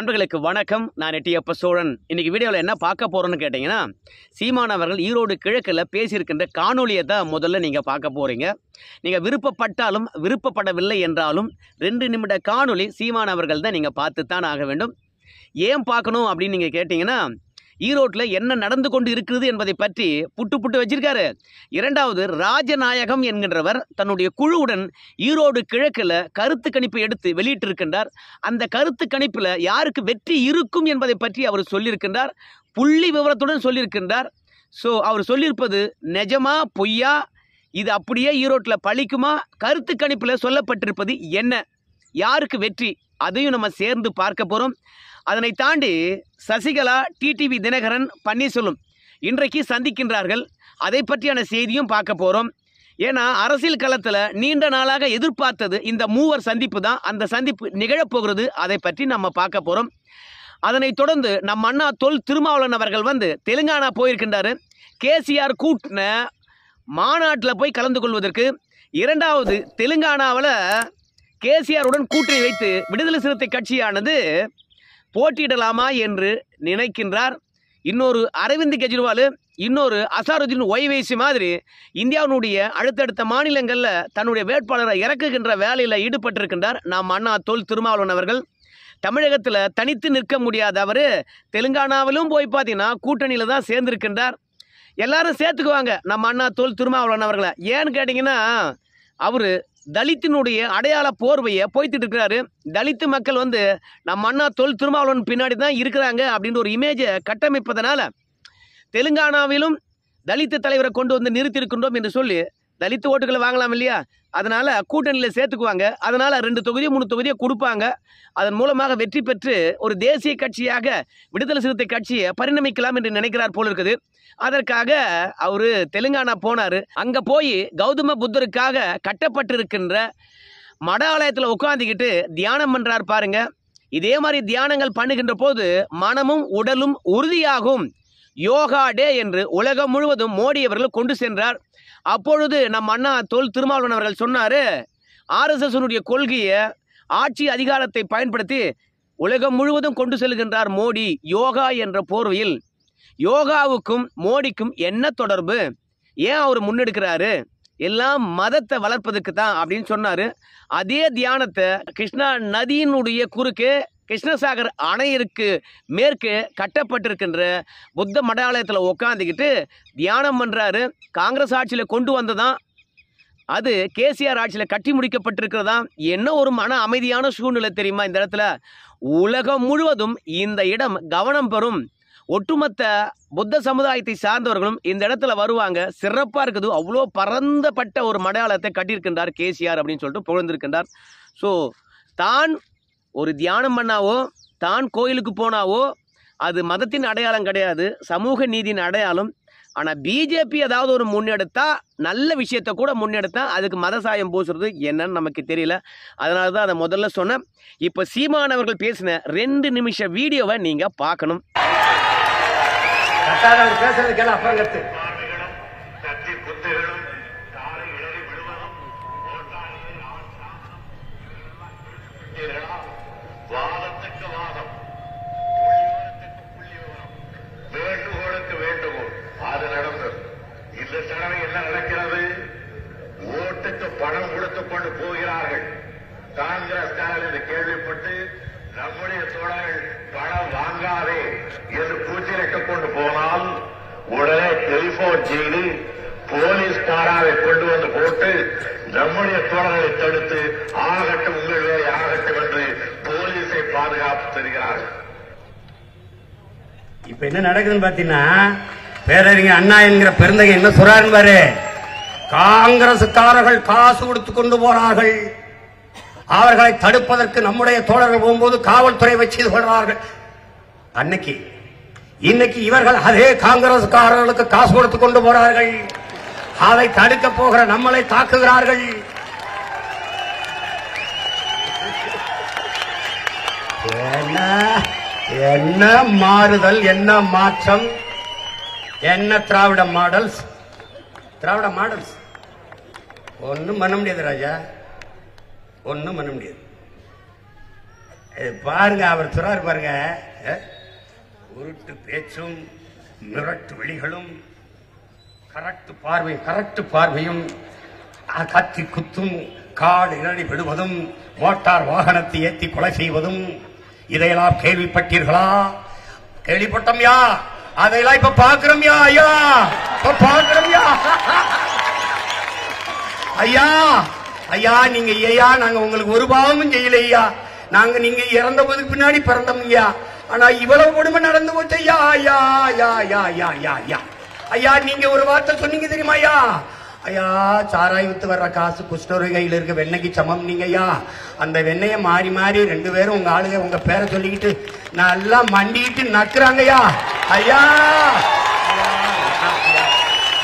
நண்பர்களுக்கு வணக்கம் நான் எட்டியப்ப சோழன் இன்னைக்கு வீடியோவில் என்ன பார்க்க போகிறோன்னு கேட்டிங்கன்னா சீமான் அவர்கள் ஈரோடு கிழக்கில் பேசியிருக்கின்ற காணொலியை தான் முதல்ல நீங்கள் பார்க்க போகிறீங்க நீங்கள் விருப்பப்பட்டாலும் விருப்பப்படவில்லை என்றாலும் ரெண்டு நிமிட காணொலி சீமான் அவர்கள் தான் நீங்கள் பார்த்து தான் ஆக வேண்டும் ஏன் பார்க்கணும் அப்படின்னு நீங்கள் கேட்டிங்கன்னா ஈரோட்டில் என்ன நடந்து கொண்டு இருக்கிறது என்பதை பற்றி புட்டு புட்டு வச்சிருக்காரு இரண்டாவது ராஜநாயகம் என்கின்றவர் தன்னுடைய குழுவுடன் ஈரோடு கிழக்கில் கருத்து கணிப்பை எடுத்து வெளியிட்டிருக்கின்றார் அந்த கருத்து கணிப்பில் யாருக்கு வெற்றி இருக்கும் என்பதை பற்றி அவர் சொல்லியிருக்கின்றார் புள்ளி விவரத்துடன் சொல்லியிருக்கின்றார் ஸோ அவர் சொல்லியிருப்பது நிஜமா பொய்யா இது அப்படியே ஈரோட்டில் பழிக்குமா கருத்து கணிப்பில் சொல்லப்பட்டிருப்பது என்ன யாருக்கு வெற்றி அதையும் நம்ம சேர்ந்து பார்க்க போகிறோம் அதனை தாண்டி சசிகலா டிடிவி தினகரன் பன்னீர்செல்வம் இன்றைக்கு சந்திக்கின்றார்கள் அதை பற்றியான செய்தியும் பார்க்க போகிறோம் ஏன்னா அரசியல் களத்தில் நீண்ட நாளாக எதிர்பார்த்தது இந்த மூவர் சந்திப்பு தான் அந்த சந்திப்பு நிகழப்போகிறது அதை பற்றி நம்ம பார்க்க போகிறோம் அதனைத் தொடர்ந்து நம் அண்ணா தொல் திருமாவளன் அவர்கள் வந்து தெலுங்கானா போயிருக்கின்றார் கேசிஆர் கூட்டின மாநாட்டில் போய் கலந்து கொள்வதற்கு இரண்டாவது தெலுங்கானாவில் கேசிஆருடன் கூட்டணி வைத்து விடுதலை சிறுத்தை கட்சியானது போட்டியிடலாமா என்று நினைக்கின்றார் இன்னொரு அரவிந்த் கெஜ்ரிவால் இன்னொரு அசாருதீன் ஒய்வைசி மாதிரி இந்தியாவினுடைய அடுத்தடுத்த மாநிலங்களில் தன்னுடைய வேட்பாளரை இறக்குகின்ற வேலையில் ஈடுபட்டிருக்கின்றார் நாம் அண்ணா தோல் திருமாவளவன் அவர்கள் தமிழகத்தில் தனித்து நிற்க முடியாத அவர் தெலுங்கானாவிலும் போய் பார்த்தீங்கன்னா கூட்டணியில் தான் சேர்ந்திருக்கின்றார் எல்லாரும் சேர்த்துக்குவாங்க நம்ம அண்ணா தோல் திருமாவளவன் அவர்களை ஏன்னு கேட்டிங்கன்னா அவர் தலித்தினுடைய அடையாள போர்வையை போய்த்துட்டு இருக்கிறாரு தலித்து மக்கள் வந்து நம்ம அண்ணா தொல் திருமாவளவன் பின்னாடி தான் இருக்கிறாங்க அப்படின்ற ஒரு இமேஜை கட்டமைப்பதனால தெலுங்கானாவிலும் தலித்து தலைவரை கொண்டு வந்து நிறுத்தியிருக்கின்றோம் என்று சொல்லி தலித்து ஓட்டுகளை வாங்கலாம் இல்லையா அதனால் கூட்டணியில் சேர்த்துக்குவாங்க அதனால் ரெண்டு தொகுதியும் மூணு தொகுதியை கொடுப்பாங்க அதன் மூலமாக வெற்றி பெற்று ஒரு தேசிய கட்சியாக விடுதலை சிறுத்தை கட்சியை பரிணமிக்கலாம் என்று நினைக்கிறார் போல இருக்குது அதற்காக அவர் தெலுங்கானா போனார் அங்கே போய் கௌதம புத்தருக்காக கட்டப்பட்டிருக்கின்ற மட ஆலயத்தில் உட்காந்துக்கிட்டு தியானம் பண்ணுறார் பாருங்க இதே மாதிரி தியானங்கள் பண்ணுகின்ற போது மனமும் உடலும் உறுதியாகும் யோகா டே என்று உலகம் முழுவதும் மோடி அவர்கள் கொண்டு சென்றார் அப்பொழுது நம் அண்ணா தோல் திருமாவளவன் அவர்கள் சொன்னார் ஆர்எஸ்எஸ்னுடைய கொள்கையை ஆட்சி அதிகாரத்தை பயன்படுத்தி உலகம் முழுவதும் கொண்டு செல்கின்றார் மோடி யோகா என்ற போர்வையில் யோகாவுக்கும் மோடிக்கும் என்ன தொடர்பு ஏன் அவர் முன்னெடுக்கிறாரு எல்லாம் மதத்தை வளர்ப்பதுக்கு தான் அப்படின்னு சொன்னார் அதே தியானத்தை கிருஷ்ணா நதியினுடைய குறுக்கே கிருஷ்ணசாகர் அணையிற்கு மேற்கு கட்டப்பட்டிருக்கின்ற புத்த மடாலயத்தில் உட்காந்துக்கிட்டு தியானம் பண்ணுறாரு காங்கிரஸ் ஆட்சியில் கொண்டு வந்ததான் அது கேசிஆர் ஆட்சியில் கட்டி முடிக்கப்பட்டிருக்கிறதா என்ன ஒரு மன அமைதியான சூழ்நிலை தெரியுமா இந்த இடத்துல உலகம் முழுவதும் இந்த இடம் கவனம் பெறும் ஒட்டுமொத்த புத்த சமுதாயத்தை சார்ந்தவர்களும் இந்த இடத்துல வருவாங்க சிறப்பாக இருக்குது அவ்வளோ பரந்தப்பட்ட ஒரு மடையாளத்தை கட்டியிருக்கின்றார் கேசிஆர் அப்படின்னு சொல்லிட்டு புகழ்ந்திருக்கின்றார் ஸோ தான் ஒரு தியானம் பண்ணாவோ தான் கோயிலுக்கு போனாவோ அது மதத்தின் அடையாளம் கிடையாது சமூக நீதியின் அடையாளம் ஆனால் பிஜேபி ஏதாவது ஒரு முன்னெடுத்தா நல்ல விஷயத்தை கூட முன்னெடுத்தா அதுக்கு மத சாயம் பூசுறது என்னன்னு நமக்கு தெரியல அதனால தான் அதை முதல்ல சொன்னேன் இப்போ சீமானவர்கள் பேசின ரெண்டு நிமிஷம் வீடியோவை நீங்கள் பார்க்கணும் பணம் கொடுத்துக் கொண்டு போகிறார்கள் காங்கிரஸ்காரர் என்று கேள்விப்பட்டு நம்முடைய தோழர்கள் பணம் வாங்காதே என்று கூச்சலிட்டுக் கொண்டு போனால் உடனே டெலிபோன் செய்து காராவை கொண்டு வந்து போட்டு நம்முடைய தோழர்களை தடுத்து ஆகட்டும் உங்கள் வேலை ஆகட்டும் என்று போலீஸை பாதுகாப்பு தருகிறார்கள் இப்ப என்ன நடக்குதுன்னு பாத்தீங்கன்னா பேரறிஞர் அண்ணா என்கிற பெருந்தகை என்ன சொல்றாருன்னு பாரு காங்கிரசுக்காரர்கள் காசு கொடுத்து கொண்டு போறார்கள் அவர்களை தடுப்பதற்கு நம்முடைய தோழர்கள் போகும்போது காவல்துறை வச்சு கொள்வார்கள் அன்னைக்கு இன்னைக்கு இவர்கள் அதே காங்கிரஸ்காரர்களுக்கு காசு கொடுத்து கொண்டு போறார்கள் அதை தடுக்க போகிற நம்மளை தாக்குகிறார்கள் என்ன என்ன மாறுதல் என்ன மாற்றம் என்ன திராவிட மாடல்ஸ் திராவிட மாடல்ஸ் ஒன்றும் பண்ண முடியாது ராஜா ஒன்றும் பண்ண முடியாது பாருங்க அவர் துறார் பாருங்க உருட்டு பேச்சும் மிரட்டு வழிகளும் கரெக்ட் பார்வை கரெக்ட் பார்வையும் கத்தி குத்தும் காடு இரடி விடுவதும் மோட்டார் வாகனத்தை ஏற்றி கொலை செய்வதும் இதையெல்லாம் கேள்விப்பட்டீர்களா கேள்விப்பட்டோம் யா அதையெல்லாம் இப்ப பாக்குறோம் யா ஐயா இப்ப பாக்குறோம் யா ஐயா ஐயா நீங்க ஐயா நாங்க உங்களுக்கு ஒரு பாவமும் செய்யல ஐயா நாங்க நீங்க இறந்த போதுக்கு பின்னாடி பிறந்தோம் ஐயா ஆனா இவ்வளவு கொடுமை நடந்து போச்சு ஐயா ஐயா ஐயா ஐயா ஐயா ஐயா ஐயா ஐயா நீங்க ஒரு வார்த்தை சொன்னீங்க தெரியுமா ஐயா ஐயா சாராய் வித்து வர்ற காசு குஷ்டோரு கையில் இருக்க வெண்ணைக்கு சமம் நீங்க ஐயா அந்த வெண்ணையை மாறி மாறி ரெண்டு பேரும் உங்க ஆளுங்க உங்க பேரை சொல்லிக்கிட்டு நல்லா மண்டிட்டு நக்குறாங்கய்யா ஐயா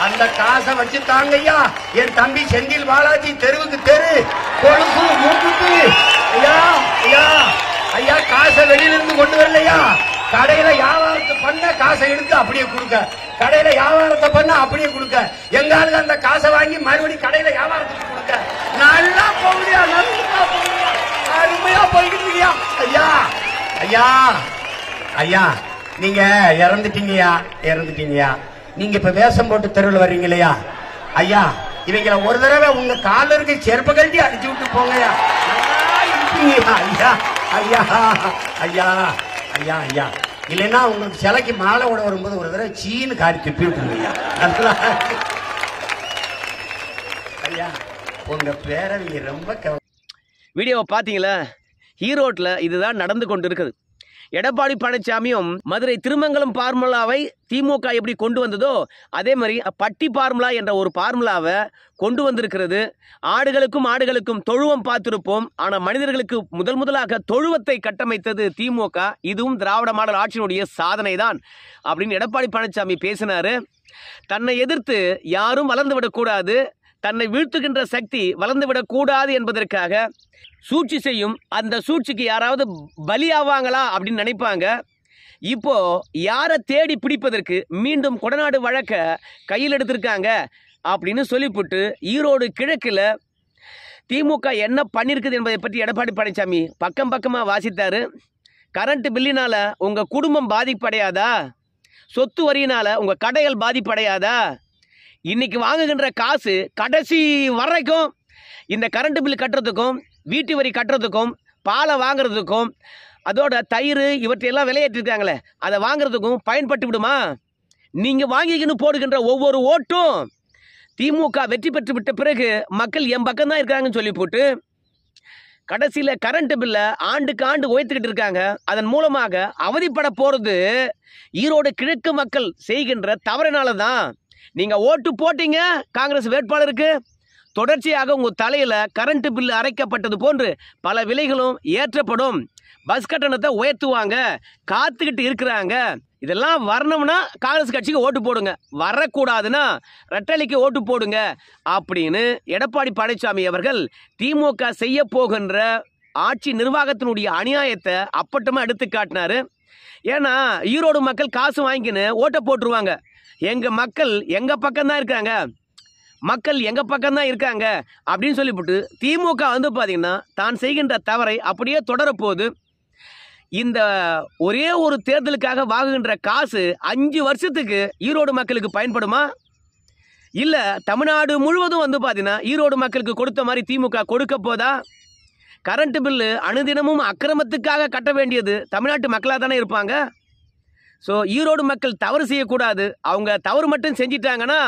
அந்த காசை வச்சு ஐயா என் தம்பி செந்தில் பாலாஜி தெருவுக்கு தெரு கொழுப்பு மூக்குக்கு ஐயா ஐயா ஐயா காசை வெளியிலிருந்து கொண்டு வரலையா கடையில வியாபாரத்தை பண்ண காசை எடுத்து அப்படியே கொடுக்க கடையில வியாபாரத்தை பண்ண அப்படியே கொடுக்க எங்காவது அந்த காசை வாங்கி மறுபடியும் கடையில வியாபாரத்துக்கு கொடுக்க நல்லா போகுதியா நல்லா போகுதியா அருமையா போய்கிட்டு ஐயா ஐயா ஐயா நீங்க இறந்துட்டீங்கயா இறந்துட்டீங்கயா நீங்க இப்ப வேஷம் போட்டு தெருவில் வர்றீங்க இல்லையா ஐயா இவங்களை ஒரு தடவை உங்க காலருக்கு செருப்பு கழட்டி அடிச்சு விட்டு போங்க ஐயா ஐயா ஐயா ஐயா ஐயா இல்லைன்னா உங்களுக்கு சிலைக்கு மாலை விட வரும்போது ஒரு தடவை சீனு காரி தப்பி விட்டுருங்க ஐயா உங்க பேரவிங்க ரொம்ப வீடியோவை பார்த்தீங்களா ஹீரோட்ல இதுதான் நடந்து கொண்டு இருக்குது எடப்பாடி பழனிசாமியும் மதுரை திருமங்கலம் பார்முலாவை திமுக எப்படி கொண்டு வந்ததோ அதே மாதிரி பட்டி பார்முலா என்ற ஒரு பார்முலாவை கொண்டு வந்திருக்கிறது ஆடுகளுக்கும் ஆடுகளுக்கும் தொழுவம் பார்த்திருப்போம் ஆனால் மனிதர்களுக்கு முதல் முதலாக தொழுவத்தை கட்டமைத்தது திமுக இதுவும் திராவிட மாடல் ஆட்சியினுடைய சாதனை தான் அப்படின்னு எடப்பாடி பழனிசாமி பேசினாரு தன்னை எதிர்த்து யாரும் வளர்ந்து விடக்கூடாது தன்னை வீழ்த்துகின்ற சக்தி வளர்ந்து விடக்கூடாது என்பதற்காக சூழ்ச்சி செய்யும் அந்த சூழ்ச்சிக்கு யாராவது பலியாவாங்களா அப்படின்னு நினைப்பாங்க இப்போ யாரை தேடி பிடிப்பதற்கு மீண்டும் கொடநாடு வழக்க கையில் எடுத்திருக்காங்க அப்படின்னு சொல்லிவிட்டு ஈரோடு கிழக்கில் திமுக என்ன பண்ணியிருக்குது என்பதை பற்றி எடப்பாடி பழனிசாமி பக்கம் பக்கமாக வாசித்தார் கரண்ட்டு பில்லினால் உங்கள் குடும்பம் பாதிப்படையாதா சொத்து வரியினால் உங்கள் கடைகள் பாதிப்படையாதா இன்னைக்கு வாங்குகின்ற காசு கடைசி வரைக்கும் இந்த கரண்ட் பில் கட்டுறதுக்கும் வீட்டு வரி கட்டுறதுக்கும் பாலை வாங்குறதுக்கும் அதோட தயிர் இவற்றையெல்லாம் விலையேற்றிருக்காங்களே அதை வாங்குறதுக்கும் பயன்பட்டு விடுமா நீங்கள் வாங்கிக்கணும் போடுகின்ற ஒவ்வொரு ஓட்டும் திமுக வெற்றி பெற்று விட்ட பிறகு மக்கள் என் பக்கம் தான் இருக்காங்கன்னு சொல்லி போட்டு கடைசியில் கரண்ட் பில்லை ஆண்டுக்கு ஆண்டு உயர்த்துக்கிட்டு இருக்காங்க அதன் மூலமாக அவதிப்பட போகிறது ஈரோடு கிழக்கு மக்கள் செய்கின்ற தவறினால தான் நீங்கள் ஓட்டு போட்டீங்க காங்கிரஸ் வேட்பாளருக்கு தொடர்ச்சியாக உங்கள் தலையில் கரண்ட் பில் அரைக்கப்பட்டது போன்று பல விலைகளும் ஏற்றப்படும் பஸ் கட்டணத்தை உயர்த்துவாங்க காத்துக்கிட்டு இருக்கிறாங்க இதெல்லாம் வரணும்னா காங்கிரஸ் கட்சிக்கு ஓட்டு போடுங்க வரக்கூடாதுன்னா ரெட்டலிக்கு ஓட்டு போடுங்க அப்படின்னு எடப்பாடி பழனிசாமி அவர்கள் திமுக செய்ய போகின்ற ஆட்சி நிர்வாகத்தினுடைய அநியாயத்தை அப்பட்டமாக எடுத்து காட்டினாரு ஏன்னா ஈரோடு மக்கள் காசு வாங்கினு ஓட்டை போட்டுருவாங்க எங்கள் மக்கள் எங்கள் பக்கம்தான் இருக்காங்க மக்கள் எங்கள் பக்கம்தான் இருக்காங்க அப்படின்னு சொல்லிவிட்டு திமுக வந்து பார்த்திங்கன்னா தான் செய்கின்ற தவறை அப்படியே தொடரப்போது இந்த ஒரே ஒரு தேர்தலுக்காக வாங்குகின்ற காசு அஞ்சு வருஷத்துக்கு ஈரோடு மக்களுக்கு பயன்படுமா இல்லை தமிழ்நாடு முழுவதும் வந்து பார்த்தீங்கன்னா ஈரோடு மக்களுக்கு கொடுத்த மாதிரி திமுக கொடுக்க போதா கரண்ட்டு பில்லு அனுதினமும் அக்கிரமத்துக்காக கட்ட வேண்டியது தமிழ்நாட்டு மக்களாக தானே இருப்பாங்க ஸோ ஈரோடு மக்கள் தவறு செய்யக்கூடாது அவங்க தவறு மட்டும் செஞ்சிட்டாங்கன்னா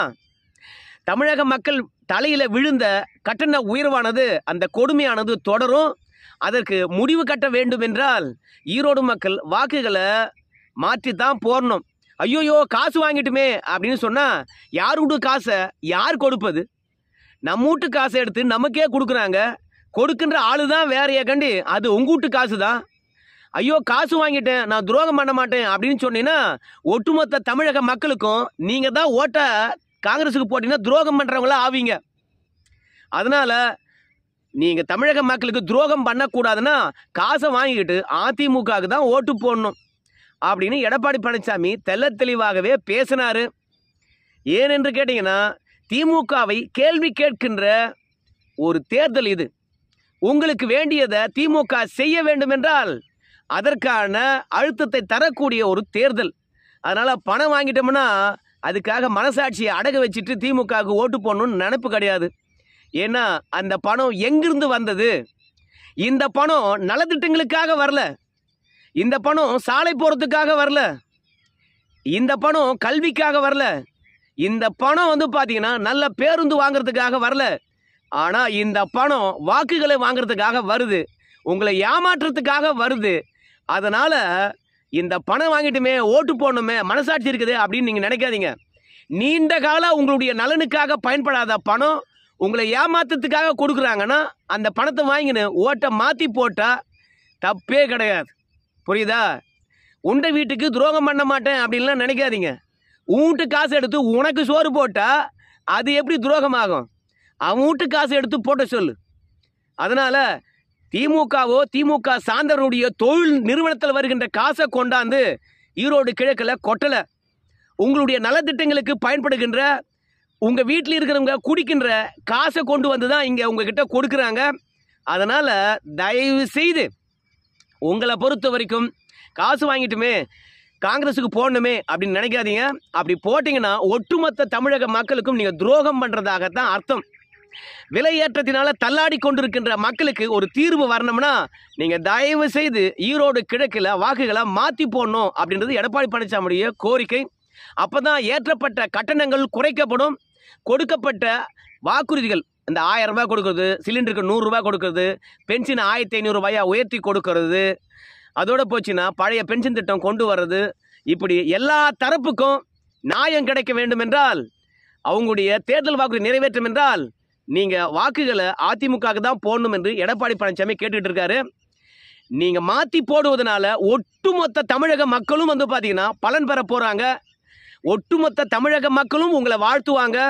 தமிழக மக்கள் தலையில் விழுந்த கட்டண உயர்வானது அந்த கொடுமையானது தொடரும் அதற்கு முடிவு கட்ட வேண்டும் என்றால் ஈரோடு மக்கள் வாக்குகளை மாற்றி தான் போடணும் ஐயோயோ காசு வாங்கிட்டுமே அப்படின்னு சொன்னால் யாரோட காசை யார் கொடுப்பது நம்ம வீட்டு காசை எடுத்து நமக்கே கொடுக்குறாங்க கொடுக்குன்ற ஆளு தான் வேறையை கண்டு அது உங்கூட்டு காசு தான் ஐயோ காசு வாங்கிட்டேன் நான் துரோகம் பண்ண மாட்டேன் அப்படின்னு சொன்னீங்கன்னா ஒட்டுமொத்த தமிழக மக்களுக்கும் நீங்கள் தான் ஓட்ட காங்கிரஸுக்கு போட்டிங்கன்னா துரோகம் பண்ணுறவங்களா ஆவீங்க அதனால் நீங்கள் தமிழக மக்களுக்கு துரோகம் பண்ணக்கூடாதுன்னா காசை வாங்கிக்கிட்டு அதிமுகவுக்கு தான் ஓட்டு போடணும் அப்படின்னு எடப்பாடி பழனிசாமி தெல்ல தெளிவாகவே பேசினார் ஏனென்று கேட்டிங்கன்னா திமுகவை கேள்வி கேட்கின்ற ஒரு தேர்தல் இது உங்களுக்கு வேண்டியதை திமுக செய்ய வேண்டுமென்றால் அதற்கான அழுத்தத்தை தரக்கூடிய ஒரு தேர்தல் அதனால் பணம் வாங்கிட்டோம்னா அதுக்காக மனசாட்சியை அடக வச்சுட்டு திமுகவுக்கு ஓட்டு போடணும்னு நினப்பு கிடையாது ஏன்னா அந்த பணம் எங்கிருந்து வந்தது இந்த பணம் நலத்திட்டங்களுக்காக வரல இந்த பணம் சாலை போகிறதுக்காக வரல இந்த பணம் கல்விக்காக வரல இந்த பணம் வந்து பார்த்தீங்கன்னா நல்ல பேருந்து வாங்குறதுக்காக வரல ஆனால் இந்த பணம் வாக்குகளை வாங்குறதுக்காக வருது உங்களை ஏமாற்றுறதுக்காக வருது அதனால் இந்த பணம் வாங்கிட்டுமே ஓட்டு போடணுமே மனசாட்சி இருக்குது அப்படின்னு நீங்கள் நினைக்காதீங்க நீண்ட காலம் உங்களுடைய நலனுக்காக பயன்படாத பணம் உங்களை ஏமாத்துறதுக்காக கொடுக்குறாங்கன்னா அந்த பணத்தை வாங்கினு ஓட்டை மாற்றி போட்டால் தப்பே கிடையாது புரியுதா உண்டை வீட்டுக்கு துரோகம் பண்ண மாட்டேன் அப்படின்லாம் நினைக்காதீங்க ஊன்ட்டு காசு எடுத்து உனக்கு சோறு போட்டால் அது எப்படி துரோகமாகும் அவன் வீட்டு காசு எடுத்து போட்ட சொல்லு அதனால் திமுகவோ திமுக சார்ந்தவருடைய தொழில் நிறுவனத்தில் வருகின்ற காசை கொண்டாந்து ஈரோடு கிழக்கில் கொட்டலை உங்களுடைய நலத்திட்டங்களுக்கு பயன்படுகின்ற உங்கள் வீட்டில் இருக்கிறவங்க குடிக்கின்ற காசை கொண்டு வந்து தான் இங்கே உங்ககிட்ட கொடுக்குறாங்க அதனால் தயவு செய்து உங்களை பொறுத்த வரைக்கும் காசு வாங்கிட்டுமே காங்கிரஸுக்கு போடணுமே அப்படின்னு நினைக்காதீங்க அப்படி போட்டிங்கன்னா ஒட்டுமொத்த தமிழக மக்களுக்கும் நீங்கள் துரோகம் பண்ணுறதாகத்தான் அர்த்தம் விலை ஏற்றத்தினால தள்ளாடி கொண்டிருக்கின்ற மக்களுக்கு ஒரு தீர்வு வரணும்னா நீங்கள் தயவு செய்து ஈரோடு கிழக்கில் வாக்குகளை மாற்றி போடணும் அப்படின்றது எடப்பாடி பழனிசாமியுடைய கோரிக்கை அப்போ தான் ஏற்றப்பட்ட கட்டணங்கள் குறைக்கப்படும் கொடுக்கப்பட்ட வாக்குறுதிகள் இந்த ஆயிரம் ரூபாய் கொடுக்கறது சிலிண்டருக்கு நூறுரூவா கொடுக்கறது பென்ஷன் ஆயிரத்தி ரூபாயா உயர்த்தி கொடுக்கறது அதோடு போச்சுன்னா பழைய பென்ஷன் திட்டம் கொண்டு வர்றது இப்படி எல்லா தரப்புக்கும் நியாயம் கிடைக்க வேண்டும் என்றால் அவங்களுடைய தேர்தல் வாக்குறுதி நிறைவேற்றும் என்றால் நீங்கள் வாக்குகளை அதிமுக தான் போடணும் என்று எடப்பாடி பழனிசாமி கேட்டுக்கிட்டு இருக்காரு நீங்கள் மாற்றி போடுவதனால ஒட்டுமொத்த தமிழக மக்களும் வந்து பாத்தீங்கன்னா பலன் பெற போகிறாங்க ஒட்டுமொத்த தமிழக மக்களும் உங்களை வாழ்த்துவாங்க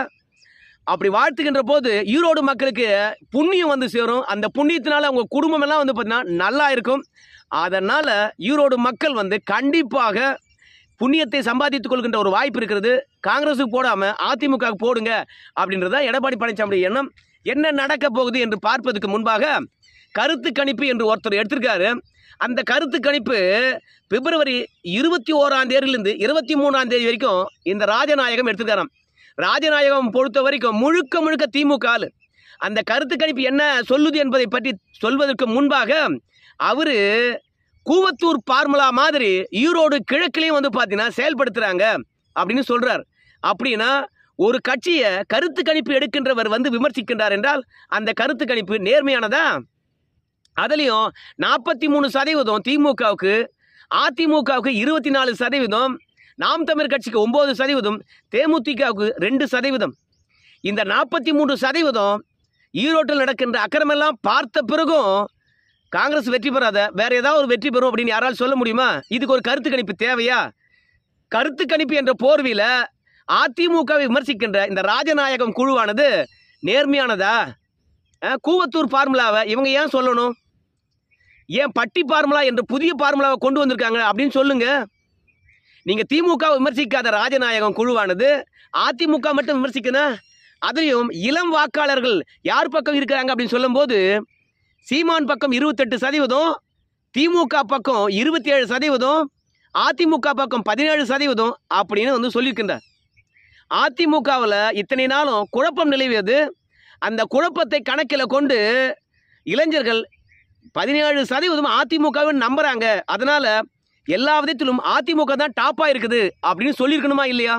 அப்படி வாழ்த்துக்கின்ற போது ஈரோடு மக்களுக்கு புண்ணியம் வந்து சேரும் அந்த புண்ணியத்தினால அவங்க குடும்பமெல்லாம் வந்து பார்த்தீங்கன்னா நல்லா இருக்கும் அதனால் ஈரோடு மக்கள் வந்து கண்டிப்பாக புண்ணியத்தை சம்பாதித்துக் கொள்கின்ற ஒரு வாய்ப்பு இருக்கிறது காங்கிரஸுக்கு போடாமல் அதிமுக போடுங்க அப்படின்றத எடப்பாடி பழனிசாமி எண்ணம் என்ன நடக்க போகுது என்று பார்ப்பதற்கு முன்பாக கருத்து கணிப்பு என்று ஒருத்தர் எடுத்திருக்காரு அந்த கருத்து கணிப்பு பிப்ரவரி இருபத்தி ஓராம் தேதியிலிருந்து இருபத்தி மூணாம் தேதி வரைக்கும் இந்த ராஜநாயகம் எடுத்துக்காராம் ராஜநாயகம் பொறுத்த வரைக்கும் முழுக்க முழுக்க திமுக அந்த கருத்து கணிப்பு என்ன சொல்லுது என்பதை பற்றி சொல்வதற்கு முன்பாக அவர் கூவத்தூர் பார்முலா மாதிரி ஈரோடு கிழக்குலையும் வந்து பார்த்தீங்கன்னா செயல்படுத்துகிறாங்க அப்படின்னு சொல்கிறார் அப்படின்னா ஒரு கட்சியை கருத்து கணிப்பு எடுக்கின்றவர் வந்து விமர்சிக்கின்றார் என்றால் அந்த கருத்து கணிப்பு நேர்மையானதா அதுலேயும் நாற்பத்தி மூணு சதவீதம் திமுகவுக்கு அதிமுகவுக்கு இருபத்தி நாலு சதவீதம் நாம் தமிழ் கட்சிக்கு ஒம்பது சதவீதம் தேமுதிகவுக்கு ரெண்டு சதவீதம் இந்த நாற்பத்தி மூன்று சதவீதம் ஈரோட்டில் நடக்கின்ற அக்கிரமெல்லாம் பார்த்த பிறகும் காங்கிரஸ் வெற்றி பெறாத வேற ஏதாவது ஒரு வெற்றி பெறும் அப்படின்னு யாரால் சொல்ல முடியுமா இதுக்கு ஒரு கருத்து கணிப்பு தேவையா கருத்து கணிப்பு என்ற போர்வையில் அதிமுகவை விமர்சிக்கின்ற இந்த ராஜநாயகம் குழுவானது நேர்மையானதா கூவத்தூர் ஃபார்முலாவை இவங்க ஏன் சொல்லணும் ஏன் பட்டி ஃபார்முலா என்ற புதிய ஃபார்முலாவை கொண்டு வந்திருக்காங்க அப்படின்னு சொல்லுங்க நீங்கள் திமுக விமர்சிக்காத ராஜநாயகம் குழுவானது அதிமுக மட்டும் விமர்சிக்கணும் அதையும் இளம் வாக்காளர்கள் யார் பக்கம் இருக்கிறாங்க அப்படின்னு சொல்லும்போது சீமான் பக்கம் இருபத்தெட்டு சதவீதம் திமுக பக்கம் இருபத்தி ஏழு சதவீதம் அதிமுக பக்கம் பதினேழு சதவீதம் அப்படின்னு வந்து சொல்லியிருக்கின்றார் அதிமுகவில் இத்தனை நாளும் குழப்பம் நிலவியது அந்த குழப்பத்தை கணக்கில் கொண்டு இளைஞர்கள் பதினேழு சதவீதம் அதிமுகவை நம்புகிறாங்க அதனால் எல்லா விதத்திலும் அதிமுக தான் டாப்பாக இருக்குது அப்படின்னு சொல்லியிருக்கணுமா இல்லையா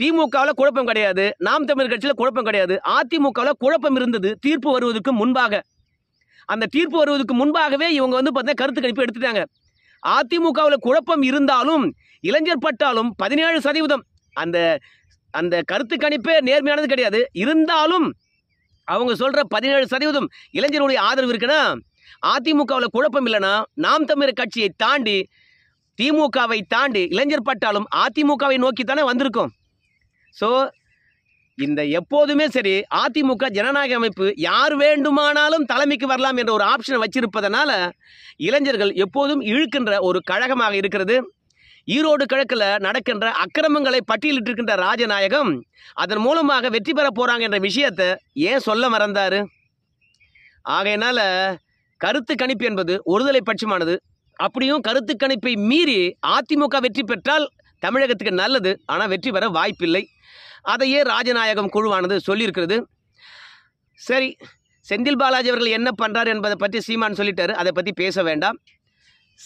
திமுகவில் குழப்பம் கிடையாது நாம் தமிழர் கட்சியில் குழப்பம் கிடையாது அதிமுகவில் குழப்பம் இருந்தது தீர்ப்பு வருவதற்கு முன்பாக அந்த தீர்ப்பு வருவதற்கு முன்பாகவே இவங்க வந்து பார்த்தீங்கன்னா கருத்து கணிப்பு எடுத்துட்டாங்க அதிமுகவில் குழப்பம் இருந்தாலும் இளைஞர் பட்டாலும் பதினேழு சதவீதம் அந்த அந்த கருத்து கணிப்பே நேர்மையானது கிடையாது இருந்தாலும் அவங்க சொல்கிற பதினேழு சதவீதம் இளைஞருடைய ஆதரவு இருக்குன்னா அதிமுகவில் குழப்பம் இல்லைன்னா நாம் தமிழர் கட்சியை தாண்டி திமுகவை தாண்டி இளைஞர் பட்டாலும் அதிமுகவை நோக்கி தானே வந்திருக்கோம் ஸோ இந்த எப்போதுமே சரி அதிமுக ஜனநாயக அமைப்பு யார் வேண்டுமானாலும் தலைமைக்கு வரலாம் என்ற ஒரு ஆப்ஷனை வச்சிருப்பதனால இளைஞர்கள் எப்போதும் இழுக்கின்ற ஒரு கழகமாக இருக்கிறது ஈரோடு கிழக்கில் நடக்கின்ற அக்கிரமங்களை பட்டியலிட்டிருக்கின்ற ராஜநாயகம் அதன் மூலமாக வெற்றி பெற போகிறாங்க என்ற விஷயத்தை ஏன் சொல்ல மறந்தார் ஆகையினால் கருத்து கணிப்பு என்பது ஒருதலை பட்சமானது அப்படியும் கருத்து கணிப்பை மீறி அதிமுக வெற்றி பெற்றால் தமிழகத்துக்கு நல்லது ஆனால் வெற்றி பெற வாய்ப்பில்லை அதையே ராஜநாயகம் குழுவானது சொல்லியிருக்கிறது சரி செந்தில் பாலாஜி அவர்கள் என்ன பண்ணுறார் என்பதை பற்றி சீமான் சொல்லிட்டாரு அதை பற்றி பேச வேண்டாம்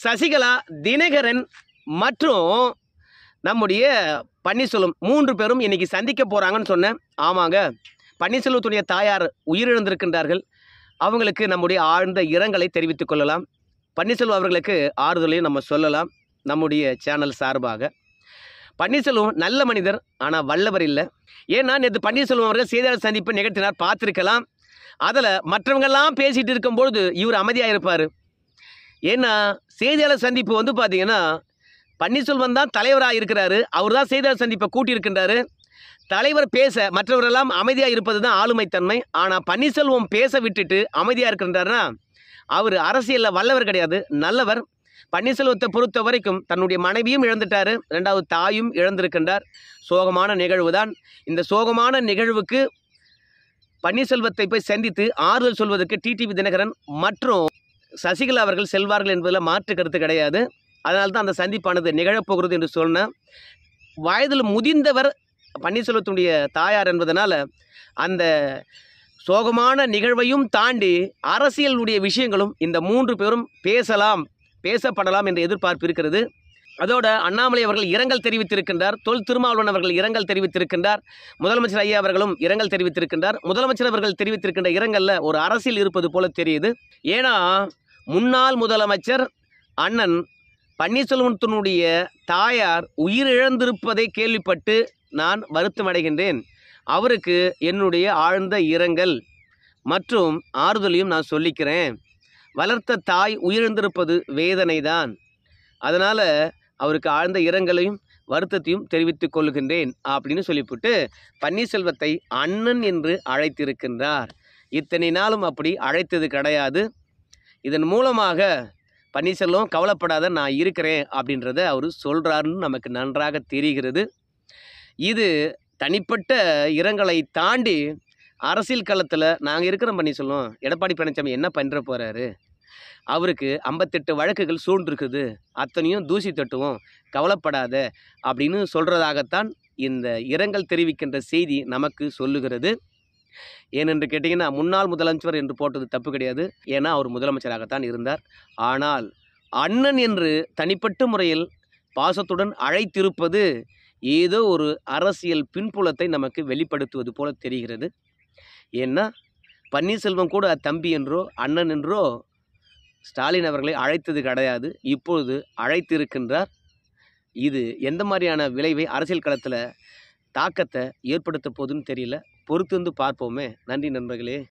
சசிகலா தினகரன் மற்றும் நம்முடைய பன்னீர்செல்வம் மூன்று பேரும் இன்றைக்கி சந்திக்க போகிறாங்கன்னு சொன்னேன் ஆமாங்க பன்னீர்செல்வத்துடைய தாயார் உயிரிழந்திருக்கின்றார்கள் அவங்களுக்கு நம்முடைய ஆழ்ந்த இரங்கலை தெரிவித்துக் கொள்ளலாம் பன்னீர்செல்வம் அவர்களுக்கு ஆறுதலையும் நம்ம சொல்லலாம் நம்முடைய சேனல் சார்பாக பன்னீர்செல்வம் நல்ல மனிதர் ஆனால் வல்லவர் இல்லை ஏன்னா நேற்று பன்னீர்செல்வம் அவர்கள் செய்தியாளர் சந்திப்பை நிகழ்த்தினார் பார்த்துருக்கலாம் அதில் மற்றவங்கெல்லாம் பேசிகிட்டு இருக்கும்பொழுது இவர் அமைதியாக இருப்பார் ஏன்னா செய்தியாளர் சந்திப்பு வந்து பார்த்தீங்கன்னா பன்னீர்செல்வம் தான் தலைவராக இருக்கிறாரு அவர் தான் செய்தியாளர் சந்திப்பை கூட்டியிருக்கின்றாரு தலைவர் பேச மற்றவரெல்லாம் அமைதியாக இருப்பது தான் ஆளுமைத்தன்மை ஆனால் பன்னீர்செல்வம் பேச விட்டுட்டு அமைதியாக இருக்கின்றாருன்னா அவர் அரசியலில் வல்லவர் கிடையாது நல்லவர் பன்னீர்செல்வத்தை பொறுத்த வரைக்கும் தன்னுடைய மனைவியும் இழந்துட்டார் ரெண்டாவது தாயும் இழந்திருக்கின்றார் சோகமான நிகழ்வு தான் இந்த சோகமான நிகழ்வுக்கு பன்னீர்செல்வத்தை போய் சந்தித்து ஆறுதல் சொல்வதற்கு டிடிவி தினகரன் மற்றும் சசிகலா அவர்கள் செல்வார்கள் என்பதில் மாற்று கருத்து கிடையாது அதனால தான் அந்த சந்திப்பானது நிகழப்போகிறது என்று சொன்னேன் வயதில் முதிர்ந்தவர் பன்னீர்செல்வத்தினுடைய தாயார் என்பதனால் அந்த சோகமான நிகழ்வையும் தாண்டி அரசியலுடைய விஷயங்களும் இந்த மூன்று பேரும் பேசலாம் பேசப்படலாம் என்ற எதிர்பார்ப்பு இருக்கிறது அதோட அண்ணாமலை அவர்கள் இரங்கல் தெரிவித்திருக்கின்றார் தொல் திருமாவளவன் அவர்கள் இரங்கல் தெரிவித்திருக்கின்றார் முதலமைச்சர் ஐயா அவர்களும் இரங்கல் தெரிவித்திருக்கின்றார் முதலமைச்சர் அவர்கள் தெரிவித்திருக்கின்ற இரங்கலில் ஒரு அரசியல் இருப்பது போல தெரியுது ஏன்னா முன்னாள் முதலமைச்சர் அண்ணன் பன்னீர்செல்வத்தினுடைய தாயார் உயிரிழந்திருப்பதை கேள்விப்பட்டு நான் வருத்தம் அடைகின்றேன் அவருக்கு என்னுடைய ஆழ்ந்த இரங்கல் மற்றும் ஆறுதலையும் நான் சொல்லிக்கிறேன் வளர்த்த தாய் உயிரிழந்திருப்பது வேதனைதான் அதனால் அவருக்கு ஆழ்ந்த இரங்கலையும் வருத்தத்தையும் தெரிவித்துக் கொள்கின்றேன் அப்படின்னு சொல்லிவிட்டு பன்னீர்செல்வத்தை அண்ணன் என்று அழைத்திருக்கின்றார் இத்தனை நாளும் அப்படி அழைத்தது கிடையாது இதன் மூலமாக பன்னீர்செல்வம் கவலைப்படாத நான் இருக்கிறேன் அப்படின்றத அவர் சொல்கிறாருன்னு நமக்கு நன்றாக தெரிகிறது இது தனிப்பட்ட இரங்கலை தாண்டி அரசியல் களத்தில் நாங்கள் இருக்கிறோம் பன்னீர்செல்வம் எடப்பாடி பழனிசாமி என்ன பண்ணுற போகிறாரு அவருக்கு ஐம்பத்தெட்டு வழக்குகள் சூழ்ந்திருக்குது அத்தனையும் தூசி தட்டுவோம் கவலைப்படாத அப்படின்னு சொல்கிறதாகத்தான் இந்த இரங்கல் தெரிவிக்கின்ற செய்தி நமக்கு சொல்லுகிறது ஏனென்று கேட்டிங்கன்னா முன்னாள் முதலமைச்சர் என்று போட்டது தப்பு கிடையாது ஏன்னா அவர் முதலமைச்சராகத்தான் இருந்தார் ஆனால் அண்ணன் என்று தனிப்பட்ட முறையில் பாசத்துடன் அழைத்திருப்பது ஏதோ ஒரு அரசியல் பின்புலத்தை நமக்கு வெளிப்படுத்துவது போல தெரிகிறது ஏன்னா பன்னீர்செல்வம் கூட தம்பி என்றோ அண்ணன் என்றோ ஸ்டாலின் அவர்களை அழைத்தது கிடையாது இப்பொழுது அழைத்திருக்கின்றார் இது எந்த மாதிரியான விளைவை அரசியல் களத்தில் தாக்கத்தை ஏற்படுத்த போகுதுன்னு தெரியல பொறுத்திருந்து பார்ப்போமே நன்றி நண்பர்களே